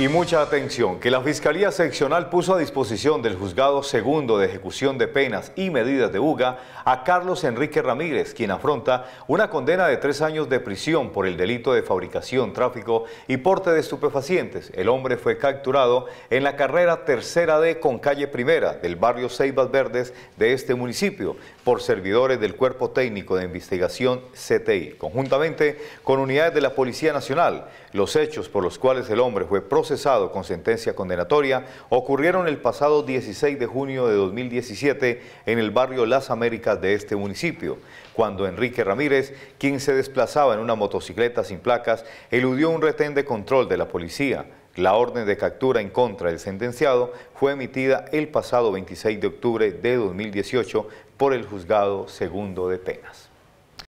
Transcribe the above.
Y mucha atención, que la Fiscalía Seccional puso a disposición del Juzgado Segundo de Ejecución de Penas y Medidas de UGA, a Carlos Enrique Ramírez, quien afronta una condena de tres años de prisión por el delito de fabricación, tráfico y porte de estupefacientes. El hombre fue capturado en la carrera tercera D con calle primera del barrio Ceibas Verdes de este municipio por servidores del Cuerpo Técnico de Investigación CTI, conjuntamente con unidades de la Policía Nacional. Los hechos por los cuales el hombre fue procesado con sentencia condenatoria ocurrieron el pasado 16 de junio de 2017 en el barrio Las Américas de este municipio, cuando Enrique Ramírez, quien se desplazaba en una motocicleta sin placas, eludió un retén de control de la policía. La orden de captura en contra del sentenciado fue emitida el pasado 26 de octubre de 2018 por el juzgado segundo de penas.